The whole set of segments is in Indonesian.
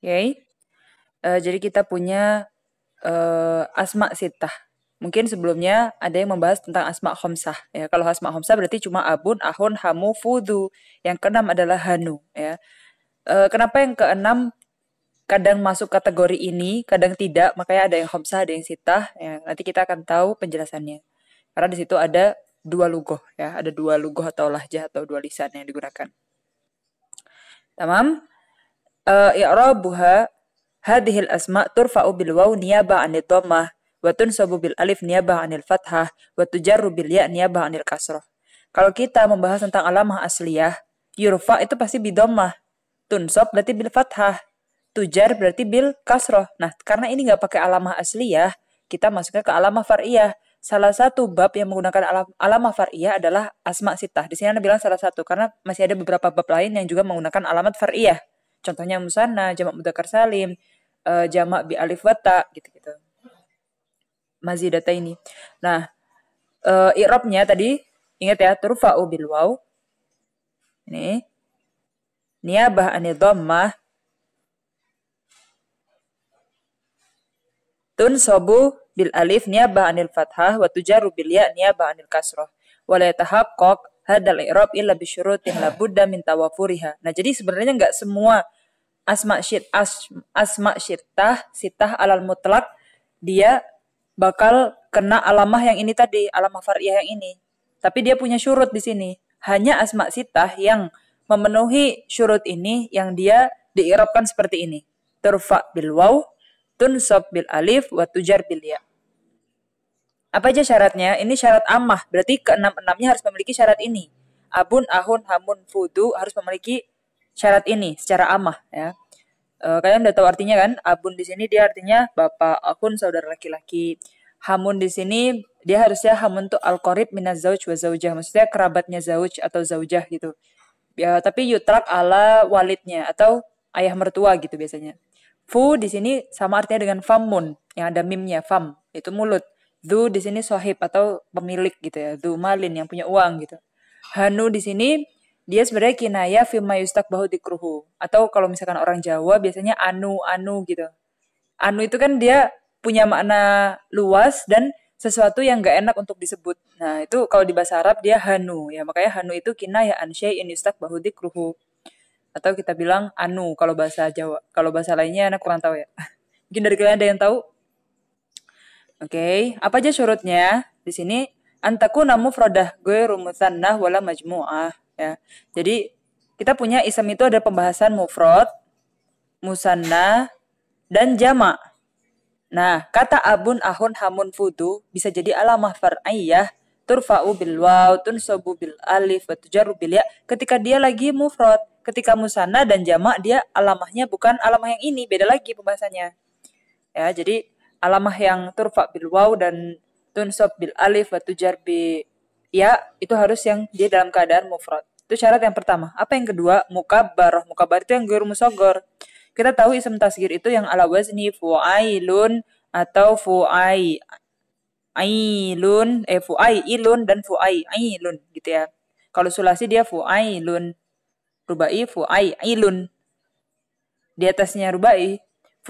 Oke. Uh, jadi kita punya uh, asma sitah. Mungkin sebelumnya ada yang membahas tentang asma khomsah. Ya, kalau asma khomsah berarti cuma abun, ahun, hamu, fudu. Yang keenam adalah hanu. Ya. Uh, kenapa yang keenam kadang masuk kategori ini, kadang tidak. Makanya ada yang khomsah, ada yang sitah. Ya, nanti kita akan tahu penjelasannya. Karena di situ ada dua lugoh ya, ada dua lugoh atau lahjah atau dua lisan yang digunakan. Tamam? uh, i'rabuha hadhihi al-asma turfa'u bil waw niyaba 'anil dhammah wa tunsabu bil alif niyaba 'anil fathah wa tujarru bil ya niyaba 'anil kasrah. Kalau kita membahas tentang alamah asliyah, yurfa itu pasti bidomah. Tunsab berarti bil fathah. Tujar berarti bil kasroh. Nah, karena ini nggak pakai alamah asliyah, kita masuknya ke alamah far'iyah. Salah satu bab yang menggunakan alam, alamah far'iyah adalah asma sitah. Di sini Anda bilang salah satu, karena masih ada beberapa bab lain yang juga menggunakan alamat far'iyah. Contohnya musana, jamak mudakar salim, uh, jamak bi alif wata gitu-gitu. Mazidata ini. Nah, uh, i'rabnya tadi ingat ya turfa'u bil waw. Ini niabah anil Tun sobu bil alif niabah anil fathah wa tujaru bil ya niabah anil kasrah wa yatahaqqaq hadal i'rab illa bi syurutin la budda min tawafuriha. Nah, jadi sebenarnya nggak semua asma syit as, asma syitah sitah alal mutlak dia bakal kena alamah yang ini tadi, alamah fariyah yang ini. Tapi dia punya syurut di sini. Hanya asma sitah yang memenuhi syurut ini yang dia diirapkan seperti ini. Turfa bil waw, tunsab bil alif, wa tujar bil ya. Apa aja syaratnya? Ini syarat amah, berarti keenam-enamnya harus memiliki syarat ini. Abun, ahun, hamun, fudu harus memiliki syarat ini secara amah ya. E, kalian udah tahu artinya kan? Abun di sini dia artinya bapak, ahun saudara laki-laki. Hamun di sini dia harusnya hamun tuh alkorib minaz zauj wa zaujah, maksudnya kerabatnya zauj atau zaujah gitu. Ya, tapi yutrak ala walidnya atau ayah mertua gitu biasanya. Fu di sini sama artinya dengan famun yang ada mimnya fam itu mulut. Du di sini sohib atau pemilik gitu ya. Du malin yang punya uang gitu. Hanu di sini dia sebenarnya kinaya fima yustak bahu dikruhu. Atau kalau misalkan orang Jawa biasanya anu, anu gitu. Anu itu kan dia punya makna luas dan sesuatu yang gak enak untuk disebut. Nah itu kalau di bahasa Arab dia hanu. ya Makanya hanu itu kinaya anshay syai'in yustak bahu dikruhu. Atau kita bilang anu kalau bahasa Jawa. Kalau bahasa lainnya anak kurang tahu ya. Mungkin dari kalian ada yang tahu? Oke, okay. apa aja syaratnya? Di sini Antaku namu antakuna gue rumusan nah wala majmu'ah ya. Jadi kita punya isam itu ada pembahasan mufrod, musanna dan jamak. Nah, kata abun ahun hamun fudu bisa jadi alamah far'iyah turfa'u bil waw tunsabu bil alif wa bil ya ketika dia lagi mufrad, ketika musanna dan jamak dia alamahnya bukan alamah yang ini, beda lagi pembahasannya. Ya, jadi alamah yang turfa bil waw dan tunsob bil alif wa tujar bi ya itu harus yang dia dalam keadaan mufrad. Itu syarat yang pertama. Apa yang kedua? Mukabbar. Mukabbar itu yang ghair musogor. Kita tahu isim tasgir itu yang ala wazni fu'ailun atau fu'ai ailun eh fu'ai ilun dan fu'ai ailun gitu ya. Kalau sulasi dia fu'ailun. Rubai fu'ai ilun. Di atasnya rubai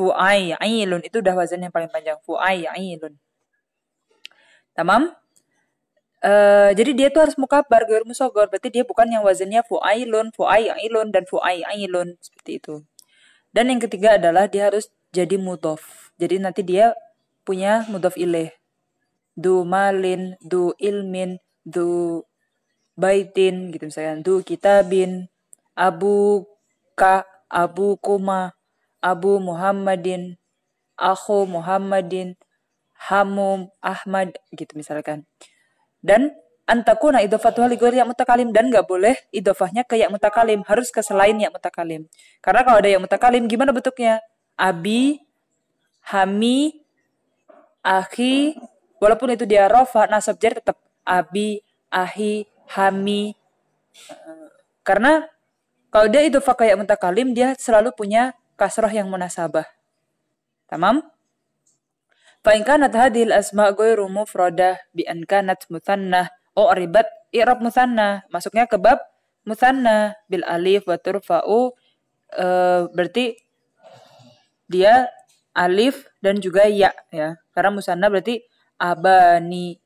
fu'ai ailun itu udah wazan yang paling panjang fu'ai ailun tamam Uh, jadi dia tuh harus mukabar gair musogor berarti dia bukan yang wazannya fuailun fuailun dan fuailun seperti itu dan yang ketiga adalah dia harus jadi mudof jadi nanti dia punya mudof ileh du malin du ilmin du baitin gitu misalnya du kitabin abu ka abu kuma Abu Muhammadin, aku Muhammadin, Hamum Ahmad gitu misalkan. Dan antakuna idhofatuha li yang mutakalim dan nggak boleh idofahnya ke yang mutakalim, harus ke selain yang mutakalim. Karena kalau ada yang mutakalim gimana bentuknya? Abi, Hami, Ahi, walaupun itu dia rofa, nasab subjek tetap Abi, Ahi, Hami. Karena kalau dia itu kayak mutakalim, dia selalu punya kasroh yang munasabah. Tamam? Fa'in kanat hadhil asma' goyru mufradah bi'an kanat muthannah. Oh, ribat i'rab muthannah. Masuknya ke bab musanna bil alif wa turfa'u e, berarti dia alif dan juga ya ya karena musanna berarti abani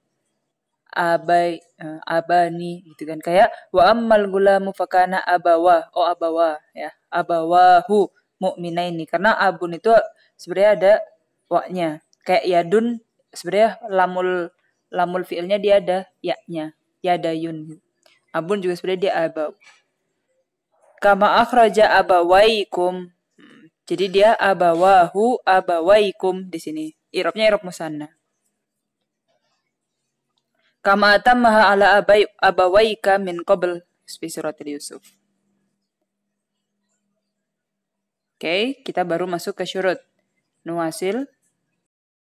abai uh, abani gitu kan kayak wa ammal gulamu fakana abawa oh abawa ya abawahu mukmina ini karena abun itu sebenarnya ada waknya kayak yadun sebenarnya lamul lamul fiilnya dia ada yaknya yadayun abun juga sebenarnya dia abab kama akhraja abawaikum jadi dia abawahu abawaikum di sini irobnya irob musanna kama atamaha ala abai abawaika min qabl fi Yusuf okay, kita baru masuk ke syurut. Nuwasil